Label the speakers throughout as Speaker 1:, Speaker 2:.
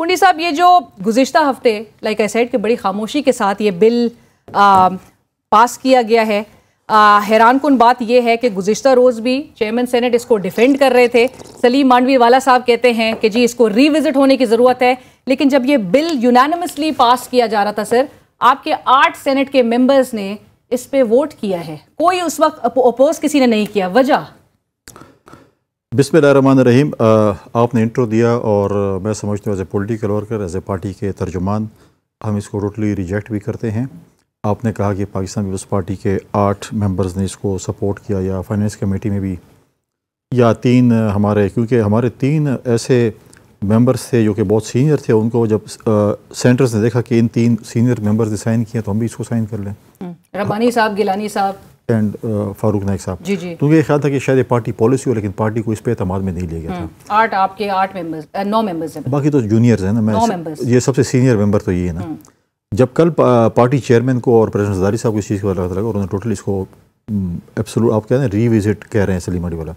Speaker 1: पुंडी साहब ये जो गुज्त हफ्ते लाइक आई सेड कि बड़ी खामोशी के साथ ये बिल आ, पास किया गया है हैरान कन बात यह है कि गुजशत रोज़ भी चेयरमैन सेनेट इसको डिफेंड कर रहे थे सलीम मांडवी वाला साहब कहते हैं कि जी इसको रीविज़िट होने की ज़रूरत है लेकिन जब ये बिल यूनानमसली पास किया जा रहा था सर आपके आठ सेनेट के मेंबर्स ने इस पर वोट किया है कोई उस वक्त अपोज किसी ने नहीं किया वजह
Speaker 2: बिस्मिल रहीम आपने इंट्रो दिया और मैं समझता हूँ as a political worker as a party के तर्जुमान हम इसको टोटली रिजेक्ट भी करते हैं आपने कहा कि पाकिस्तान पीपल्स पार्टी के आठ मेंबर्स ने इसको सपोर्ट किया या फाइनेंस कमेटी में भी या तीन हमारे क्योंकि हमारे तीन ऐसे मेंबर्स थे जो कि बहुत सीनियर थे उनको जब सेंटर्स ने देखा कि इन तीन सीनियर मेंबर्स ने साइन किया तो हम भी इसको साइन कर लें
Speaker 1: हम्म, रबानी साहब गिलानी साहब
Speaker 2: एंड फारूक नायक साहब जी जी तो ये ख्याल था कि शायद पार्टी पॉलिसी हो लेकिन पार्टी को इस पर अहतमाद में नहीं लिया गया हम्म,
Speaker 1: था आठ आपके आठ मेंबर्स नौ मेंबर्स हैं
Speaker 2: बाकी तो जूनियर्स हैं ना मैं ये सबसे सीनियर मेंबर तो ये है ना हम्म। जब कल पार्टी चेयरमैन को और प्रेजेंट जदारी साहब को इस चीज़ का लगा उन्होंने टोटल इसको एब्सोलूट हम्म, आप कह रहे हैं रीविजिट कह रहे हैं सलीम अली वाला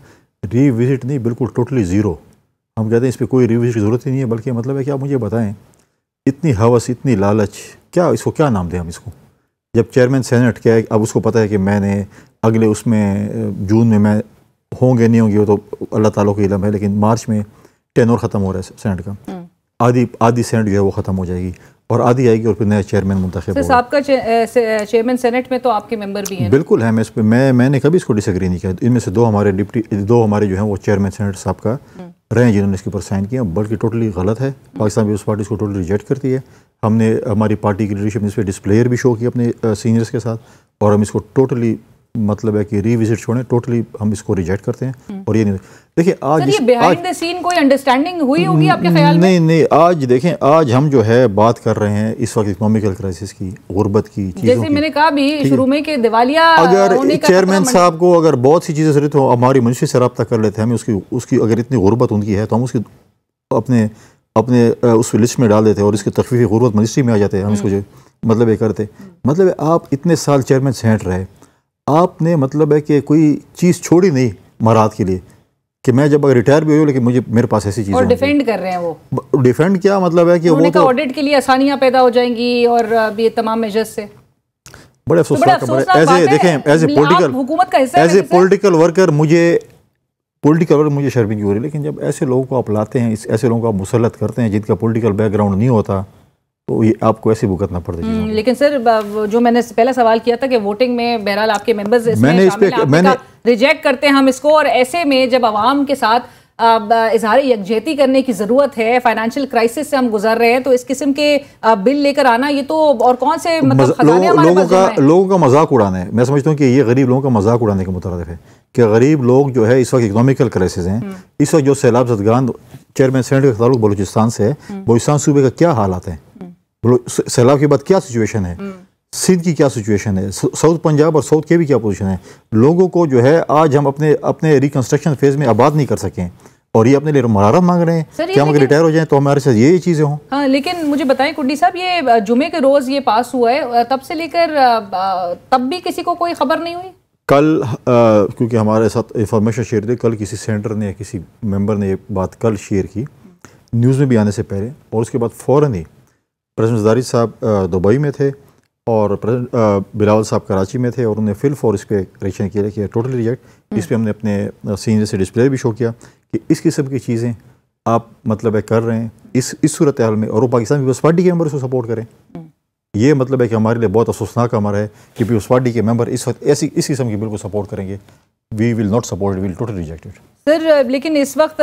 Speaker 2: रीविजिट नहीं बिल्कुल टोटली ज़ीरो हम कहते हैं इस पर कोई रिविजिट की ज़रूरत ही नहीं है बल्कि मतलब है कि आप मुझे बताएं इतनी हवस इतनी लालच क्या इसको क्या नाम दें हम इसको जब चेयरमैन सेनेट क्या है अब उसको पता है कि मैंने अगले उसमें जून में मैं होंगे नहीं होंगे वो तो अल्लाह ताला का इलम है लेकिन मार्च में टेन और ख़त्म हो रहा है सेनेट का हम्म। आधी आधी सेनेट जो है वो ख़त्म हो जाएगी और आधी आएगी और फिर नया चेयरमैन मुंतब
Speaker 1: होगा चेयरमैन सेनेट में तो आपके मेंबर भी हैं
Speaker 2: बिल्कुल है मैं इस पर मैं मैंने कभी इसको डिसग्री नहीं किया इनमें से दो हमारे डिप्टी दो हमारे जो है वो चेयरमैन सेनेट साहब का हम्म। रहे हैं जिन्होंने इसके ऊपर साइन किया बल्कि टोटली गलत है पाकिस्तान पीपल्स पार्टी इसको टोटली रिजेक्ट करती है हमने हमारी पार्टी की लीडरशिप ने इस पर डिस्प्लेयर भी शो किया अपने सीनियर्स के साथ और हम इसको टोटली मतलब है कि रीविजिट छोड़ें टोटली हम इसको रिजेक्ट करते हैं हम्म। और ये नहीं देखिए आज बिहाइंड द
Speaker 1: सीन कोई अंडरस्टैंडिंग हुई होगी आपके ख्याल में
Speaker 2: नहीं नहीं आज देखें आज हम जो है बात कर रहे हैं इस वक्त इकोनॉमिकल क्राइसिस की गुर्बत की जैसे की।
Speaker 1: मैंने कहा भी शुरू में कि दिवालिया अगर चेयरमैन साहब
Speaker 2: को अगर बहुत सी चीज़ें जरूरत हो हमारी मुंशी से रबता कर लेते हैं हमें उसकी उसकी अगर इतनी गुर्बत उनकी है तो हम उसकी अपने अपने उस लिस्ट में डाल देते और इसकी तकफीफी गुरबत मिनिस्ट्री में आ जाते हैं हम इसको हम्म। जो मतलब ये करते मतलब आप इतने साल चेयरमैन सेंट रहे आपने मतलब है कि कोई चीज़ छोड़ी नहीं महारात के लिए कि मैं जब अगर रिटायर भी हो लेकिन मुझे मेरे पास ऐसी चीज़ और
Speaker 1: डिफेंड कर रहे हैं
Speaker 2: वो डिफेंड क्या मतलब है कि वो तो ऑडिट
Speaker 1: के लिए आसानियां पैदा हो जाएंगी और ये तमाम मेजर्स से
Speaker 2: बड़े तो अफसोस तो एज ए देखें as a political as a political worker मुझे पॉलिटिकल वर्ग मुझे शर्मिंदगी हो रही है लेकिन जब ऐसे लोगों को आप लाते हैं इस ऐसे लोगों को आप मुसलत करते हैं जिनका पॉलिटिकल बैकग्राउंड नहीं होता तो ये आपको ऐसे भुगतना पड़ता है हम्म,
Speaker 1: लेकिन सर जो मैंने पहला सवाल किया था कि वोटिंग में बहरहाल आपके मेंबर्स मैंने इस पे मैंने रिजेक्ट करते हैं हम इसको और ऐसे में जब आवाम के साथ इजहार यकजहती करने की ज़रूरत है फाइनेंशियल क्राइसिस से हम गुजर रहे हैं तो इस किस्म के बिल लेकर आना ये तो और कौन से मतलब लोगों का
Speaker 2: लोगों का मजाक उड़ाना है मैं समझता हूँ कि ये गरीब लोगों का मजाक उड़ाने के मुतरद है कि गरीब लोग जो है इस वक्त इकनॉमिकल क्राइसिस हैं इस वक्त जो सैलाब जदगान चेयरमैन सेंट का ताल्लुक बलूचिस्तान से है हम्म। बलूचिस्तान सूबे का क्या हालात है हम्म। सैलाब के बाद क्या सिचुएशन है हम्म। सिंध की क्या सिचुएशन है साउथ पंजाब और साउथ के भी क्या पोजीशन है लोगों को जो है आज हम अपने अपने रिकन्स्ट्रक्शन फेज़ में आबाद नहीं कर सकें और ये अपने लिए मरारत मांग रहे हैं कि हम अगर रिटायर हो जाएं तो हमारे साथ ये ये चीज़ें हों
Speaker 1: हाँ लेकिन मुझे बताएं कुंडी साहब ये जुमे के रोज़ ये पास हुआ है तब से लेकर तब भी किसी को कोई खबर नहीं हुई
Speaker 2: कल आ, क्योंकि हमारे साथ इंफॉर्मेशन शेयर थी कल किसी सेंटर ने किसी मेंबर ने ये बात कल शेयर की न्यूज़ में भी आने से पहले और उसके बाद फ़ौर ही प्रेजेंट जदारी साहब दुबई में थे और बिलावल साहब कराची में थे और उन्होंने फिल फॉर हम्म। इस पर रिएक्शन किया कि टोटली रिजेक्ट इस पर हमने अपने सीनियर से डिस्प्ले भी शो किया कि इस किस्म की चीज़ें आप मतलब है कर रहे हैं इस इस सूरत हाल में और वो पाकिस्तान पीपल्स पार्टी के मेम्बर्स को सपोर्ट करें हम्म। ये मतलब है कि हमारे लिए बहुत अफसोसनाक अमर है कि पीपल्स पार्टी के मेंबर इस वक्त ऐसी इस किस्म की बिल को सपोर्ट करेंगे we will not support will total rejected
Speaker 1: sir लेकिन इस वक्त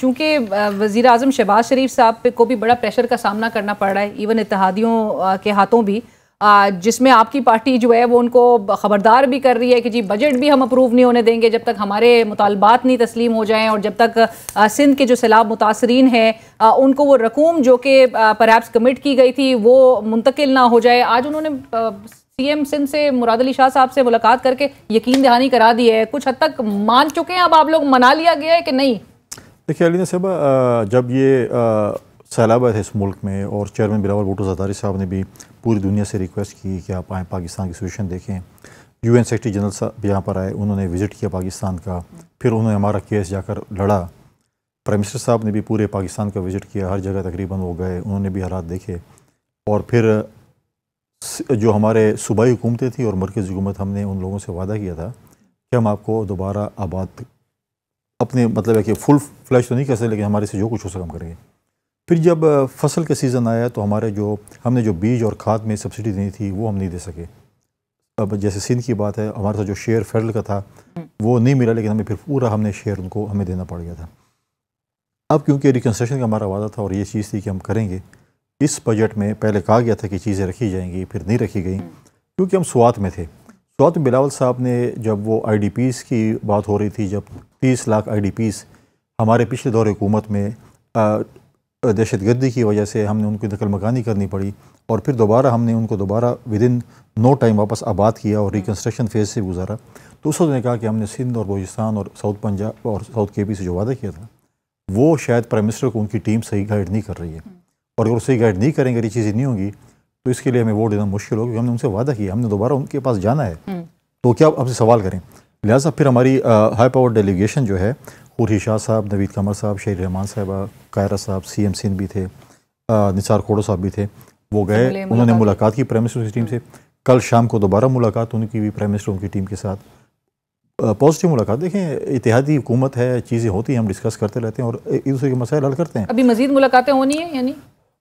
Speaker 1: चूंकि वज़ी अजम शहबाज शरीफ साहब को भी बड़ा प्रेशर का सामना करना पड़ रहा है इवन इतिहादियों के हाथों भी जिसमें आपकी पार्टी जो है वो उनको ख़बरदार भी कर रही है कि जी बजट भी हम अप्रूव नहीं होने देंगे जब तक हमारे मुतालबात नहीं तस्लीम हो जाएँ और जब तक सिंध के जो सैलाब मुतासरीन हैं उनको वो रकूम जो कि परैप्स कमिट की गई थी वो मुंतकिल ना हो जाए आज उन्होंने सी एम सिंध से मुराद अली शाह साहब से मुलाकात करके यकीन दहानी करा दी है कुछ हद तक मान चुके हैं अब आप लोग मना लिया गया है कि नहीं
Speaker 2: देखिए अली साहब जब ये सैलाब आए थे इस मुल्क में और चेयरमैन बिलावल भुटो जदारी साहब ने भी पूरी दुनिया से रिक्वेस्ट की कि आप आएँ पाकिस्तान की सिचुएशन देखें यू एन सेक्रेटरी जनरल साहब यहाँ पर आए उन्होंने विज़िट किया पाकिस्तान का फिर उन्होंने हमारा केस जाकर लड़ा प्राइम मिनिस्टर साहब ने भी पूरे पाकिस्तान का विज़िट किया हर जगह तकरीबन वो गए उन्होंने भी हालात देखे और फिर जो हमारे सूबाई हुकूमतें थी और मरकज़ी हुकूमत हमने उन लोगों से वादा किया था कि हम आपको दोबारा आबाद अपने मतलब है कि फुल फ्लैश तो नहीं कर सकते लेकिन हमारे से जो कुछ हो सकम करेंगे फिर जब फसल का सीज़न आया तो हमारे जो हमने जो बीज और खाद में सब्सिडी देनी थी वो हम नहीं दे सके अब जैसे सिंध की बात है हमारे साथ जो शेयर फेडरल का था वो नहीं मिला लेकिन हमें फिर पूरा हमने शेयर उनको हमें देना पड़ गया था अब क्योंकि रिकन्स्ट्रक्शन का हमारा वादा था और ये चीज़ थी कि हम करेंगे इस बजट में पहले कहा गया था कि चीज़ें रखी जाएंगी फिर नहीं रखी गई क्योंकि हम स्वात में थे स्वात में बिलावल साहब ने जब वो आई की बात हो रही थी जब तीस लाख आई हमारे पिछले दौर हुकूमत में दहशत गर्दी की वजह से हमने उनकी नकल मकानी करनी पड़ी और फिर दोबारा हमने उनको दोबारा विद इन नो टाइम वापस आबाद किया और रिकन्स्ट्रक्शन फेज़ से गुजारा तो उस ने कहा कि हमने सिंध और बलोचिस्तान और साउथ पंजाब और साउथ के पी से जो वादा किया था वो शायद प्राइम मिनिस्टर को उनकी टीम सही गाइड नहीं कर रही है और अगर सही गाइड नहीं करेंगे ये चीज़ें नहीं होंगी तो इसके लिए हमें वोट देना मुश्किल होगा क्योंकि हमने उनसे वादा किया हमने दोबारा उनके पास जाना है हम्म। तो क्या आपसे हमसे सवाल करें लिहाजा फिर हमारी हाई पावर डेलीगेशन जो है हुरी शाह साहब नवीद कमर साहब शहीद रहमान साहबा कायरा साहब सी एम सिंह भी थे निसार खोड़ो साहब भी थे वो गए उन्होंने मुलाकात की प्राइम मिनिस्टर की टीम से कल शाम को दोबारा मुलाकात उनकी हुई प्राइम मिनिस्टर उनकी टीम के साथ पॉजिटिव मुलाकात देखें इतिहादी हुकूमत है चीज़ें होती हैं हम डिस्कस करते रहते हैं और एक दूसरे के मसाइल हल करते हैं
Speaker 1: अभी मजीद मुलाकातें होनी है यानी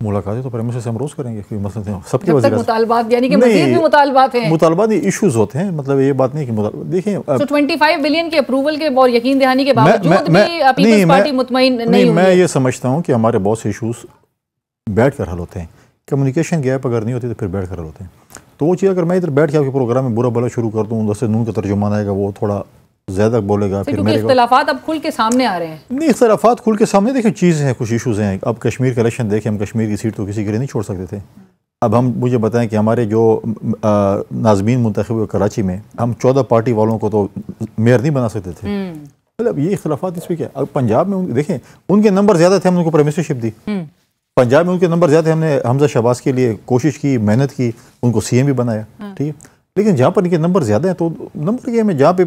Speaker 2: मुलाकातें तो प्राइम मिनिस्टर से हम रोज करेंगे कोई मसले थे सबके वजह मुतालबात
Speaker 1: यानी कि मजीद भी मुतालबात हैं
Speaker 2: मुतालबात नहीं इश्यूज होते हैं मतलब ये बात नहीं कि देखिए तो
Speaker 1: 25 बिलियन के अप्रूवल के और यकीन दहानी के बावजूद भी पीपल्स पार्टी मुतमईन नहीं नहीं मैं ये
Speaker 2: समझता हूँ कि हमारे बहुत से इशूज बैठ कर हल होते हैं कम्युनिकेशन गैप अगर नहीं होती तो फिर बैठ कर हल होते हैं तो वो चीज़ अगर मैं इधर बैठ के आपके प्रोग्राम में बुरा भला शुरू कर दूँ जैसे नून का तर्जुमान आएगा वो थोड़ा ज़्यादा बोलेगा फिर मेरे
Speaker 1: इख्तलाफात अब खुल के सामने आ रहे हैं
Speaker 2: नहीं इख्तलाफात खुल के सामने देखिए चीज़ें हैं कुछ इशूज़ हैं अब कश्मीर का इलेक्शन देखें हम कश्मीर की सीट तो किसी के लिए नहीं छोड़ सकते थे अब हम मुझे बताएं कि हमारे जो नाजमीन मंतखब हुए कराची में हम चौदह पार्टी वालों को तो मेयर नहीं बना सकते थे हम्म। मतलब ये इख्लाफा इसमें क्या अब पंजाब में देखें उनके नंबर ज़्यादा थे हमने उनको प्रेमिसरशिप दी हम्म। पंजाब में उनके नंबर ज़्यादा थे हमने हमजा शहबाज के लिए कोशिश की मेहनत की उनको सी एम भी बनाया हाँ। ठीक है लेकिन जहाँ पर इनके नंबर ज़्यादा हैं तो नंबर ये में जहाँ पे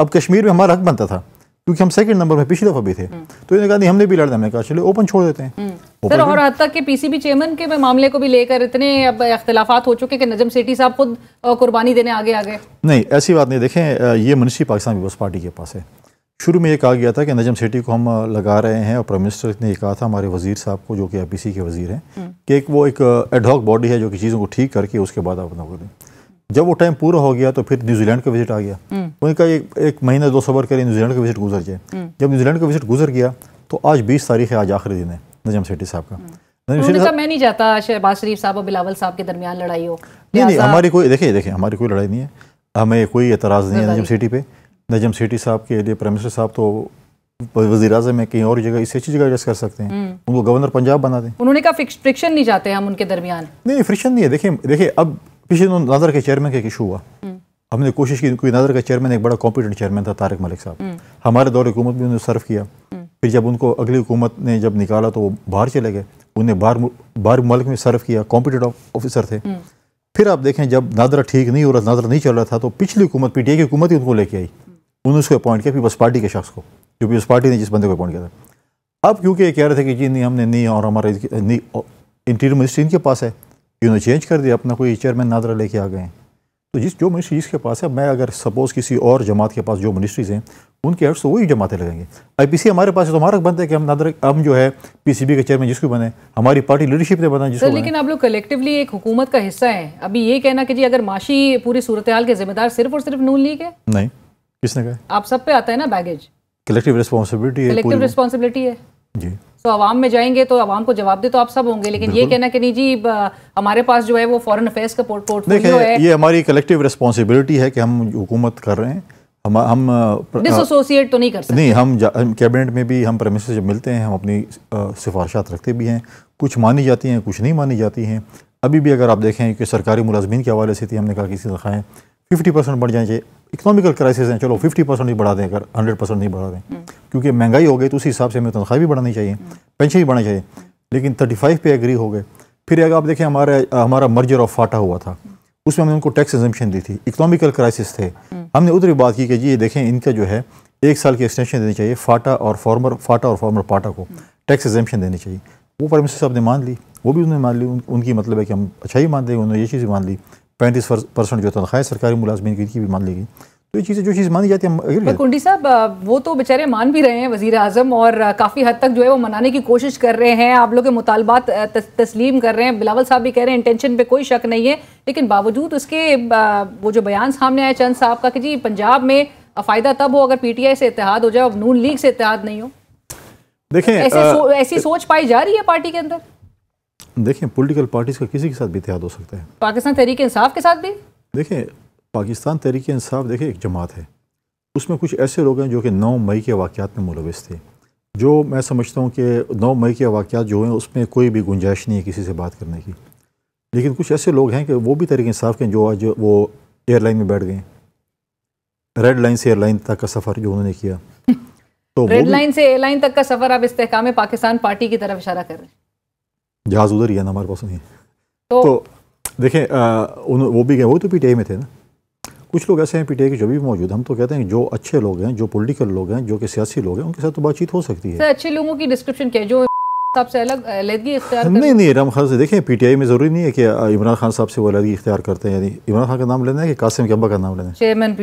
Speaker 2: अब कश्मीर में हमारा हक बनता था क्योंकि हम सेकंड नंबर में पिछली दफा भी थे हम्म। तो इन्होंने कहा नहीं हमने भी लड़ना हमने कहा चलो ओपन छोड़ देते हैं हम्म। सर और हद
Speaker 1: तक के पीसीबी चेयरमैन के मामले को भी लेकर इतने अब अख्तिलाफात हो चुके कि नजम सेठी साहब खुद कुर्बानी देने आगे आ गए
Speaker 2: नहीं ऐसी बात नहीं देखें ये मुंशी पाकिस्तान पीपल्स पार्टी के पास है शुरू में ये कहा गया था कि नजम सेठी को हम लगा रहे हैं और प्राइम मिनिस्टर ने कहा था हमारे वजीर साहब को जो कि आई के वजीर हैं हम्म। कि एक वो एक एडहॉक बॉडी है जो कि चीज़ों को ठीक करके उसके बाद आप अपना करें जब वो टाइम पूरा हो गया तो फिर न्यूजीलैंड का विजिट आ गया उन्होंने हम्म। तो कहा एक, एक महीने दो सबर करें न्यूजीलैंड का विजिट गुजर जाए हम्म। जब न्यूजीलैंड का विजिट गुजर गया तो आज बीस तारीख है आज आखिरी दिन है नजम सेठी साहब का हम्म। तो मैं
Speaker 1: नहीं जाता शहबाज शरीफ साहब और बिलावल साहब के दरमियान लड़ाई हो
Speaker 2: नहीं नहीं हमारी कोई देखिए देखिए हमारी कोई लड़ाई नहीं है हमें कोई एतराज़ नहीं है नजम सेठी पे नजम सेठी साहब के लिए प्राइम मिनिस्टर साहब तो वजी अजम है कहीं और जगह इससे अच्छी जगह एडजस्ट कर सकते हैं उनको गवर्नर पंजाब बना दें
Speaker 1: उन्होंने कहा फ्रिक्शन नहीं चाहते हम उनके दरमियान
Speaker 2: नहीं फ्रिक्शन नहीं है देखिए देखिए अब पिछले दिनों तो नजर के चेयरमैन का एक इशू हुआ हम्म। हमने कोशिश की क्योंकि नजर का चेयरमैन एक बड़ा कॉम्पिटेंट चेयरमैन था तारक मलिक साहब हम्म। हमारे दौर हुकूमत भी उन्होंने सर्व किया हम्म। फिर जब उनको अगली हुकूमत ने जब निकाला तो वो बाहर चले गए उन्हें बाहर बाहर मुल्क में सर्व किया कॉम्पिटेंट ऑफिसर थे फिर आप देखें जब नादरा ठीक नहीं हो रहा नादरा नहीं चल रहा था तो पिछली हुकूमत पी की हुकूमत ही उनको लेके आई उन्होंने उसको अपॉइंट किया पीपल्स पार्टी के शख्स को जो पीपल्स पार्टी ने जिस बंदे को अपॉइंट किया था अब क्योंकि ये कह रहे थे कि जी नहीं हमने नहीं और हमारा नहीं इंटीरियर मिनिस्ट्री इनके पास है इन्होंने चेंज कर दिया अपना कोई चेयरमैन नादरा लेके आ गए तो जिस जो मिनिस्ट्री जिसके पास है मैं अगर सपोज़ किसी और जमात के पास जो मिनिस्ट्रीज़ हैं उनके हेड्स तो वही जमातें लगेंगे आईपीसी हमारे पास तो हमारा बनता है कि हम नादर हम जो है पीसीबी के चेयरमैन जिसको बने हमारी पार्टी लीडरशिप ने बना जिसको लेकिन
Speaker 1: आप लोग कलेक्टिवली एक हुकूमत का हिस्सा है अभी ये कहना कि जी अगर माशी पूरी सूरत हाल के जिम्मेदार सिर्फ और सिर्फ नून लीग है
Speaker 2: नहीं किसने कहा
Speaker 1: आप सब पे आता है ना बैगेज
Speaker 2: कलेक्टिव रिस्पॉन्सिबिलिटी है कलेक्टिव
Speaker 1: रिस्पॉन्सिबिलिटी है जी तो आवाम में जाएंगे तो आवाम को जवाब दे तो आप सब होंगे लेकिन ये कहना कि नहीं जी हमारे पास जो है वो फॉरेन अफेयर्स का पोर्टफोलियो है ये
Speaker 2: हमारी कलेक्टिव रिस्पॉन्सिबिलिटी है कि हम हुकूमत कर रहे हैं हम हम डिसोसिएट
Speaker 1: तो नहीं कर सकते नहीं
Speaker 2: हम, कैबिनेट में भी हम प्रेमिस जब मिलते हैं हम अपनी सिफारशात रखते भी हैं कुछ मानी जाती हैं कुछ नहीं मानी जाती हैं अभी भी अगर आप देखें कि सरकारी मुलाजमीन के हवाले से थी हमने कहा किसी इसकी फिफ्टी परसेंट बढ़ जाए इकोनॉमिकल क्राइसिस हैं चलो 50 परसेंट ही बढ़ा दें अगर 100 परसेंट नहीं बढ़ा दें क्योंकि महंगाई हो गई तो उस हिसाब से हमें तनख्वाह भी बढ़ानी चाहिए पेंशन भी बढ़ानी चाहिए लेकिन 35 पे एग्री हो गए फिर अगर आप देखें हमारे हमारा मर्जर ऑफ फाटा हुआ था उसमें हमने उनको टैक्स एग्जम्पन दी थी इकोनॉमिकल क्राइसिस थे हमने उधर भी बात की कि जी ये देखें इनका जो है एक साल की एक्सटेंशन देनी चाहिए फाटा और फॉर्मर फाटा और फॉर्मर पाटा को टैक्स एग्जम्पन देनी चाहिए वो प्राइम मिनिस्टर साहब ने मान ली वो भी उन्होंने मान ली उनकी मतलब है कि हम अच्छा ही मान देंगे उन्होंने ये चीज़ मान ली पैंतीस परसेंट जो तनख्वाह सरकारी मुलाजमन की भी मान ली गई तो ये चीज़ें जो चीज़ मानी जाती है
Speaker 1: कुंडी साहब वो तो बेचारे मान भी रहे हैं वजीर अजम और काफ़ी हद तक जो है वो मनाने की कोशिश कर रहे हैं आप लोग के मुतालबात तस्लीम कर रहे हैं बिलावल साहब भी कह रहे हैं इंटेंशन पे कोई शक नहीं है लेकिन बावजूद उसके वो जो बयान सामने आया चंद साहब का कि जी पंजाब में फ़ायदा तब हो अगर पीटीआई से इतिहाद हो जाए अब नून लीग से इतिहाद नहीं हो
Speaker 2: देखें ऐसी
Speaker 1: सोच पाई जा रही है पार्टी के अंदर
Speaker 2: देखें पॉलिटिकल पार्टीज़ का किसी के साथ भी इतिहाद हो सकता है
Speaker 1: पाकिस्तान तहरीक इंसाफ के साथ भी
Speaker 2: देखें पाकिस्तान तहरीक इंसाफ देखें एक जमात है उसमें कुछ ऐसे लोग हैं जो कि नौ मई के वाक़ात में मुलविस थे जो मैं समझता हूँ कि नौ मई के वाक़ जो हैं उसमें कोई भी गुंजाइश नहीं है किसी से बात करने की लेकिन कुछ ऐसे लोग हैं कि वो भी तहरीक इंसाफ के जो आज वो एयरलाइन में बैठ गए रेड लाइन से एयरलाइन तक का सफ़र जो उन्होंने किया तो रेड लाइन
Speaker 1: से एयरलाइन तक का सफ़र आप इस्तेकाम पाकिस्तान पार्टी की तरफ इशारा कर रहे हैं
Speaker 2: जहाज उधर ही है ना हमारे पास नहीं तो, तो देखें उन वो भी गए वो तो पीटीआई में थे ना कुछ लोग ऐसे हैं पीटीआई के जो भी मौजूद हम तो कहते हैं जो अच्छे लोग हैं जो पॉलिटिकल लोग हैं जो कि सियासी लोग हैं उनके साथ तो बातचीत हो सकती है
Speaker 1: अच्छे लोगों की डिस्क्रिप्शन क्या जो से अलग अलहदगी नहीं नहीं
Speaker 2: इमरान खान से देखें पीटीआई में ज़रूरी नहीं है कि इमरान खान साहब से वो अलहदगी इख्तियार करते हैं यानी इमरान खान का नाम लेना है कि कासिम के अब्बा का नाम लेना है
Speaker 1: चेयरमैन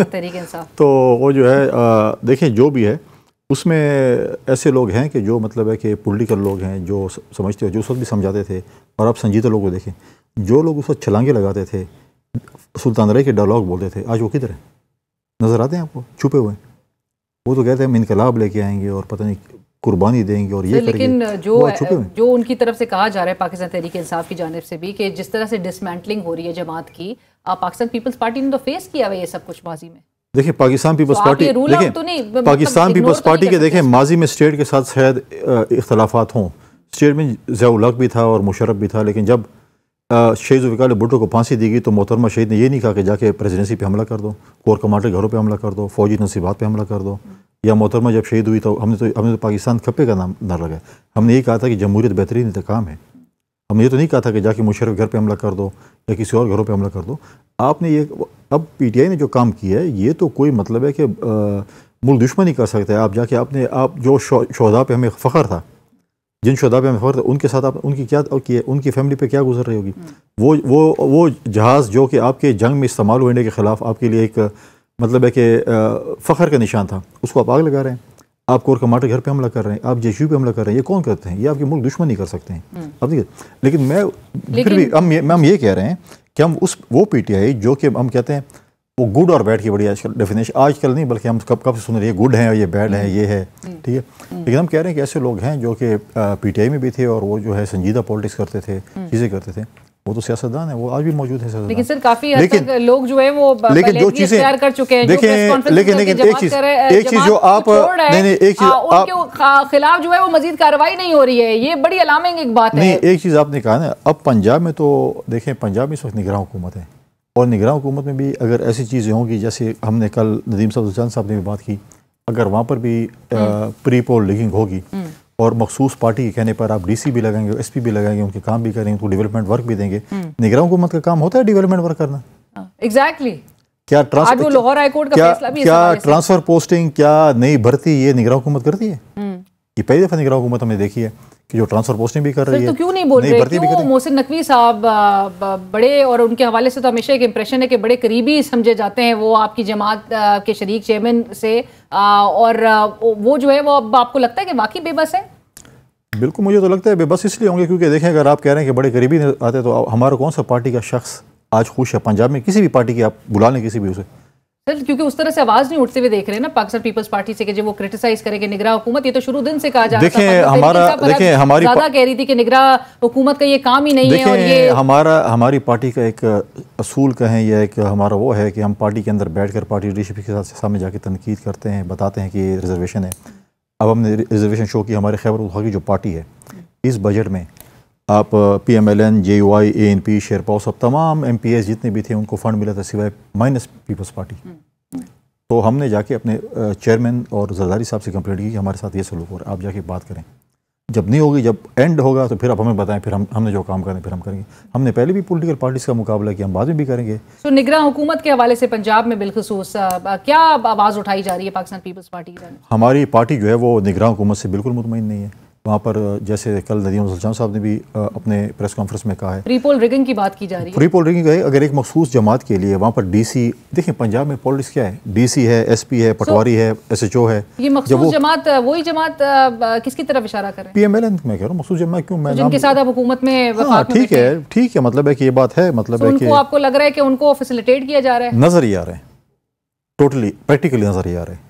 Speaker 1: तहरीक
Speaker 2: तो वो जो है देखें जो भी है उसमें ऐसे लोग हैं कि जो मतलब है कि पोलिटिकल लोग हैं जो समझते जो उस वक्त भी समझाते थे और अब संजीदा लोग को देखें जो लोग उस वक्त छलांगे लगाते थे सुल्तान रही के डायलॉग बोलते थे आज वो किधर है नज़र आते हैं आपको छुपे हुए वो तो कहते हैं हम इनकलाब लेके आएंगे और पता नहीं कुर्बानी देंगे और ये लेकिन जो
Speaker 1: जो उनकी तरफ से कहा जा रहा है पाकिस्तान तहरीक इंसाफ की जानब से भी कि जिस तरह से डिसमेंटलिंग हो रही है जमात की पाकिस्तान पीपल्स पार्टी ने तो फेस किया हुआ ये सब कुछ माजी में
Speaker 2: देखिए पाकिस्तान तो पीपल्स पार्टी देखिए तो मतलब पाकिस्तान पीपल्स तो पार्टी के देखें माजी में स्टेट के साथ शायद इख्तलाफात हों स्टेट में जयाउलक भी था और मुशरफ भी था लेकिन जब शहीद विकाल भुट्टो को फांसी दी गई तो मोहतरमा शहीद ने यह नहीं कहा कि जाके प्रेसिडेंसी पे हमला कर दो कोर कमांडर घरों पे हमला कर दो फौजी नसीबात पे हमला कर दो या मोहतरमा जब शहीद हुई तो हमने तो हमने तो पाकिस्तान खपे का नाम ना लगाया हमने ये कहा था कि जमहूरियत बेहतरीन इंतकाम है हमने ये तो नहीं कहा था कि जाके मुशरफ घर पर हमला कर दो या किसी और घरों पर हमला कर दो आपने ये अब पीटीआई ने जो काम किया है ये तो कोई मतलब है कि मुल्क ही कर सकते हैं आप जाके आपने आप जो शोदा पे हमें फ़ख्र था जिन शोदा पे हमें फ़ख्र था उनके साथ आप उनकी क्या किए उनकी फैमिली पे क्या गुजर रही होगी हम्म। वो वो वो जहाज़ जो कि आपके जंग में इस्तेमाल होने के ख़िलाफ़ आपके लिए एक मतलब है कि फ़ख्र का निशान था उसको आप आग लगा रहे हैं आप कोर कमांडर घर पर हमला कर रहे हैं आप जेशू पे हमला कर रहे हैं ये कौन करते हैं ये आपके मुल्क दुश्मन नहीं कर सकते हैं अब हम्म। लेकिन मैं फिर भी हम हम ये कह रहे हैं कि हम उस वो पीटीआई जो कि हम कहते हैं वो गुड और बैड की बड़ी आजकल डेफिनेशन आजकल नहीं बल्कि हम कब कब से सुन रहे हैं गुड है और ये बैड है ये है हम्म। ठीक है हम्म। लेकिन हम कह रहे हैं कि ऐसे लोग हैं जो कि पीटीआई में भी थे और वो जो है संजीदा पॉलिटिक्स करते थे हम्म। चीज़ें करते थे वो तो सियासतदान है वो आज भी मौजूद है लेकिन सर काफी लेकिन,
Speaker 1: लोग जो है वो लेकिन जो चीजें कर चुके हैं देखें लेकिन लेकिन एक चीज एक चीज जो आप नहीं नहीं एक चीज हाँ, खिलाफ जो है वो मजीद कार्रवाई नहीं हो रही है ये बड़ी अलामिंग एक बात नहीं
Speaker 2: एक चीज आपने कहा ना अब पंजाब में तो देखें पंजाब में इस वक्त निगरान हुकूमत है और निगरान हुकूमत में भी अगर ऐसी चीज़ें होंगी जैसे हमने कल नदीम साहब साहब ने भी बात की अगर वहाँ पर भी हम्म। प्री पोल लिगिंग होगी हम्म। और मखसूस पार्टी के कहने पर आप डीसी भी लगाएंगे एस पी भी लगाएंगे उनके काम भी करेंगे उनको डेवलपमेंट वर्क भी देंगे हम्म। निगरान हुकूमत का काम होता है डेवलपमेंट वर्क करना एग्जैक्टली हाँ, क्या ट्रांसफर
Speaker 1: क्या क्या ट्रांसफर
Speaker 2: पोस्टिंग क्या नई भर्ती ये निगरान हुकूमत करती है हम्म। ये पहली दफ़ा निगरान हुकूमत हमने देखी है कि जो ट्रांसफर पोस्टिंग भी कर रही तो है तो क्यों नहीं बोल रहे क्यों
Speaker 1: मोहसिन नकवी साहब बड़े और उनके हवाले से तो हमेशा एक इम्प्रेशन है कि बड़े करीबी समझे जाते हैं वो आपकी जमात के शरीक चेयरमैन से और वो जो है वो अब आपको लगता है कि वाकई बेबस है
Speaker 2: बिल्कुल मुझे तो लगता है बेबस इसलिए होंगे क्योंकि देखें अगर आप कह रहे हैं कि बड़े करीबी आते तो हमारा कौन सा पार्टी का शख्स आज खुश है पंजाब में किसी भी पार्टी की आप बुला लें किसी भी उसे
Speaker 1: सर क्योंकि उस तरह से आवाज नहीं उठते हुए देख रहे हैं ना पाकिस्तान पीपल्स पार्टी से कि जब वो क्रिटिसाइज करेंगे निगरा हुकूमत ये तो शुरू दिन से कहा जा रहा हमारा देखिए हमारी ज्यादा कह रही थी कि निगरा हुकूमत का ये काम ही नहीं है और ये
Speaker 2: हमारा हमारी पार्टी का एक असूल कहें यह एक हमारा वो है कि हम पार्टी के अंदर बैठ कर पार्टी लीडरशिप के साथ सामने जाके तनकीद करते हैं बताते हैं कि ये रिजर्वेशन है अब हमने रिजर्वेशन शो की हमारे खैबर की जो पार्टी है इस बजट में आप P M L N J U I A N P शेरपाउस सब तमाम एम पी एस जितने भी थे उनको फ़ंड मिला था सिवाय माइनस पीपल्स पार्टी हम्म, हम्म। तो हमने जाके अपने चेयरमैन और जरदारी साहब से कंप्लेंट की कि हमारे साथ ये सलूक हो रहा है आप जाके बात करें जब नहीं होगी जब एंड होगा तो फिर आप हमें बताएं फिर हम हमने जो काम करें फिर हम करेंगे हमने पहले भी पॉलिटिकल पार्टीज का मुकाबला किया हम बाद में भी करेंगे
Speaker 1: तो निगरा निगरान हुकूमत के हवाले से पंजाब में बिलखसूस क्या आवाज़ उठाई जा रही है पाकिस्तान पीपल्स पार्टी की
Speaker 2: हमारी पार्टी जो है वो निगरान हुकूमत से बिल्कुल मुतमिन नहीं है वहाँ पर जैसे कल नदीम सलजाम साहब ने भी अपने प्रेस कॉन्फ्रेंस में कहा है
Speaker 1: फ्री पोल रिगिंग की बात की जा रही है फ्री
Speaker 2: पोल रिगिंग है अगर एक मखसूस जमात के लिए वहाँ पर डीसी देखिए पंजाब में पोलिस क्या है डीसी है एसपी है पटवारी so, है एसएचओ है ये मखसूस जमात
Speaker 1: वही जमात किसकी तरफ इशारा कर
Speaker 2: पी एम एल एन मैं कह रहा हूँ मखसूस जमात क्यों मैं तो जिनके साथ
Speaker 1: हुकूमत में हाँ, ठीक
Speaker 2: है ठीक है मतलब है कि ये बात है मतलब है कि
Speaker 1: आपको लग रहा है कि उनको फैसिलिटेट किया जा रहा है
Speaker 2: नजर ही आ रहे हैं टोटली प्रैक्टिकली नजर ही आ रहे हैं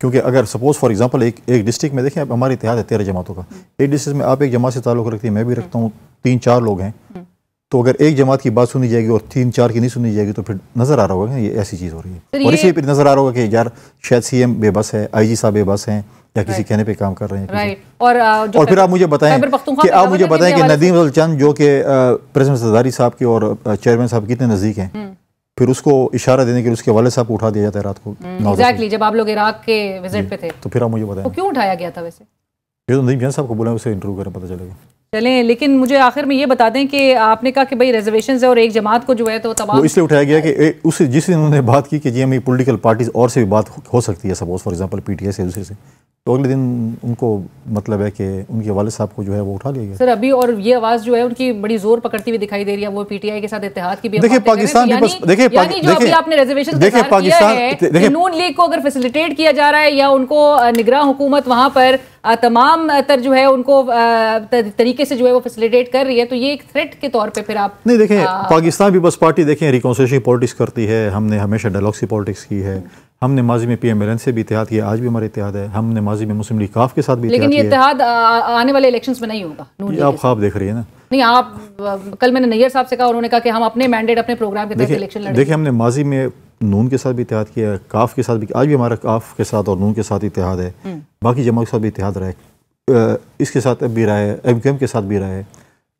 Speaker 2: क्योंकि अगर सपोज फॉर एग्जांपल एक एक डिस्ट्रिक्ट में देखें अब हमारे इतिहाद तो है तेरह जमातों का हम्म। एक डिस्ट्रिक्ट में आप एक जमात से ताल्लुक़ रखती है मैं भी रखता हूँ हम्म। तीन चार लोग हैं हम्म। तो अगर एक जमात की बात सुनी जाएगी और तीन चार की नहीं सुनी जाएगी तो फिर नज़र आ रहा होगा ये ऐसी चीज़ हो रही है और इसलिए फिर नज़र आ रहा होगा कि यार शायद सी एम बेबस है आई जी साहब बेबस हैं या किसी कहने पर काम कर रहे
Speaker 1: हैं और और फिर आप मुझे बताएं कि आप मुझे बताएं कि
Speaker 2: नदीम चंद जो कि प्रेसिडेंट सरदारी साहब के और चेयरमैन साहब कितने नज़दीक हैं फिर उसको इशारा देने के लिए उसके वाले साहब को उठा दिया जाता है रात को एग्जैक्टली
Speaker 1: हम्म, जब आप लोग इराक के विजिट पे थे
Speaker 2: तो फिर आप मुझे बताया तो
Speaker 1: क्यों उठाया गया था वैसे
Speaker 2: ये तो नहीं साहब को बोला उसे इंटरव्यू करें पता चलेगा
Speaker 1: चलें लेकिन मुझे आखिर में ये बता दें कि आपने कहा कि भाई रिजर्वेशन है और एक जमात को जो है तो तमाम इसलिए
Speaker 2: उठाया गया कि उस जिस दिन उन्होंने बात की कि जी हमें पोलिटिकल पार्टीज और से भी बात हो सकती है suppose for example P T I से दूसरे से तो अगले दिन उनको मतलब है कि उनके वाले साहब को जो है वो उठा लिया गया
Speaker 1: सर अभी और ये आवाज़ जो है उनकी बड़ी जोर पकड़ती हुई दिखाई दे रही है वो पीटीआई के साथ इतिहाद की भी देखिए पाकिस्तान पीपल्स देखिए देखिए आपने रिजर्वेशन देखिए पाकिस्तान नून लीग को अगर फैसिलिटेट किया जा रहा है या उनको निगरान हुकूमत वहाँ पर तमाम तर जो है उनको तरीके से जो है वो फैसिलिटेट कर रही है तो ये एक थ्रेट के तौर पे फिर आप नहीं देखें
Speaker 2: पाकिस्तान पीपल्स पार्टी देखें रिकॉन्सिलेशन पॉलिटिक्स करती है हमने हमेशा डायलॉग्स की पॉलिटिक्स की है हमने माजी में पी एम एल एन से भी इतिहाद किया आज भी हमारे इतिहाद है हमने माजी में मुस्लिम लीग काफ के साथ भी लेकिन ये इतिहाद
Speaker 1: आने वाले इलेक्शन में नहीं होगा आप
Speaker 2: ख्वाब देख रही है ना
Speaker 1: नहीं आप कल मैंने नैयर साहब से कहा उन्होंने कहा कि हम अपने मैंडेट अपने प्रोग्राम के तहत इलेक्शन देखिए
Speaker 2: हमने माजी में नून के साथ भी इतिहाद किया है काफ के साथ भी आज भी हमारा काफ के साथ और नून के साथ इतिहाद है हम्म। बाकी जमा के साथ भी इतिहाद रहा है इसके साथ अब भी रहा है एम के साथ भी रहा है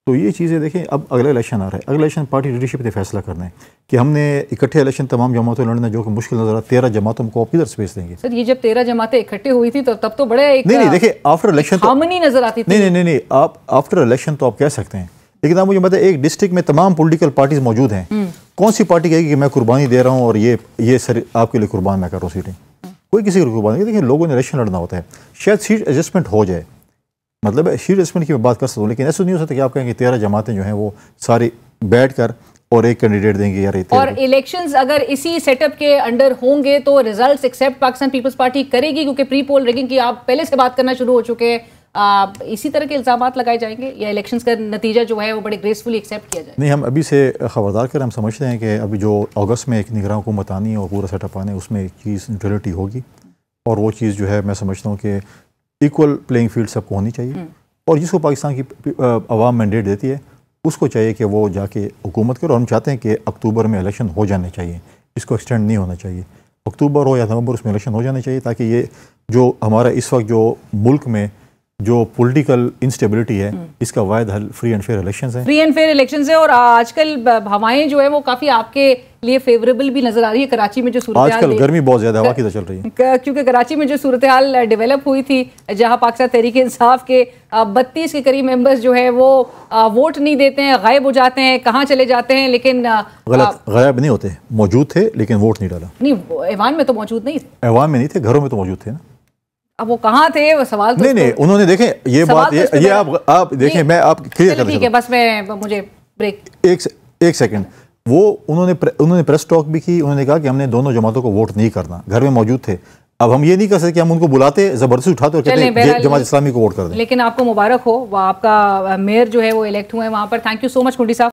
Speaker 2: तो ये चीज़ें देखें अब अगला इलेक्शन आ रहा है अगला इलेक्शन पार्टी लीडरशिप ने फैसला करना है कि हमने इकट्ठे इलेक्शन तमाम जमातों लड़ना जो कि मुश्किल नजर आ तेरह जमातों को किधर स्पेस देंगे
Speaker 1: सर ये जब तेरह जमातें इकट्ठे हुई थी तो तब तो बड़े एक नहीं नहीं देखिए आफ्टर इलेक्शन तो, नजर आती नहीं
Speaker 2: नहीं नहीं आप आफ्टर इलेक्शन तो आप कह सकते हैं लेकिन आप मुझे बताए एक डिस्ट्रिक्ट में तमाम पोलिटिकल पार्टीज मौजूद हैं हम्म। कौन सी पार्टी कहेगी कि मैं कुर्बानी दे रहा हूँ और ये ये सर आपके लिए कुर्बान मैं कर रहा हूँ सीटें हम्म। कोई किसी को कुर्बानी देखिए लोगों ने इलेक्शन लड़ना होता है शायद सीट एडजस्टमेंट हो जाए मतलब शीर इसमें की बात कर सकता हूँ लेकिन ऐसा नहीं हो सकता कि आप कहेंगे तेरह जमातें जो हैं वो सारी बैठ कर और एक कैंडिडेट देंगे यार और
Speaker 1: इलेक्शन अगर इसी सेटअप के अंडर होंगे तो result accept Pakistan Peoples Party करेगी क्योंकि प्री पोल रेगिंग की आप पहले से बात करना शुरू हो चुके हैं आप इसी तरह के इल्ज़ाम लगाए जाएंगे या इलेक्शंस का नतीजा जो है वो बड़े ग्रेसफुली एक्सेप्ट किया जाए
Speaker 2: नहीं हम अभी से खबरदार कर हम समझते हैं कि अभी जो अगस्त में एक निगरान हुकूमत आनी और पूरा सेटअप आने उसमें एक चीज़ न्यूट्रलिटी होगी और वो चीज़ जो है मैं समझता हूँ कि इक्वल प्लेइंग फील्ड सबको होनी चाहिए हम्म। और जिसको पाकिस्तान की आवाम मैंडेट देती है उसको चाहिए कि वो जाके हुकूमत करे और हम चाहते हैं कि अक्टूबर में इलेक्शन हो जाने चाहिए इसको एक्सटेंड नहीं होना चाहिए अक्टूबर हो या नवंबर उसमें इलेक्शन हो जाने चाहिए ताकि ये जो हमारा इस वक्त जो मुल्क में जो पॉलिटिकल इंस्टेबिलिटी है इसका वायद हल फ्री एंड फेयर इलेक्शंस है फ्री
Speaker 1: एंड फेयर इलेक्शंस है और आजकल हवाएं जो है वो काफी आपके लिए फेवरेबल भी नजर आ रही है कराची में जो सूरत आजकल
Speaker 2: गर्मी बहुत ज्यादा हवा की तो चल रही
Speaker 1: है क्योंकि कराची में जो सूरत हाल डेवलप हुई थी जहां पाकिस्तान तहरीक इंसाफ के बत्तीस के करीब मेंबर्स जो है वो वोट नहीं देते हैं गायब हो जाते हैं कहाँ चले जाते हैं लेकिन
Speaker 2: गलत गायब नहीं होते मौजूद थे लेकिन वोट नहीं डाला
Speaker 1: नहीं ऐवान में तो मौजूद नहीं थे
Speaker 2: ऐवान में नहीं थे घरों में तो मौजूद थे ना
Speaker 1: अब वो कहाँ थे वो सवाल तो नहीं
Speaker 2: नहीं उन्होंने देखे ये बात तो ये ये आप आप देखें मैं आप क्लियर कर ठीक है
Speaker 1: बस मैं मुझे ब्रेक
Speaker 2: एक एक सेकंड वो उन्होंने प्रे, उन्होंने प्रेस टॉक भी की उन्होंने कहा कि हमने दोनों जमातों को वोट नहीं करना घर में मौजूद थे अब हम ये नहीं कर सकते कि हम उनको बुलाते जबरदस्ती उठाते और कहते हैं जमात इस्लामी को वोट कर दें
Speaker 1: लेकिन आपको मुबारक हो वह आपका मेयर जो है वो इलेक्ट हुए हैं वहाँ पर थैंक यू सो मच कुंडी साहब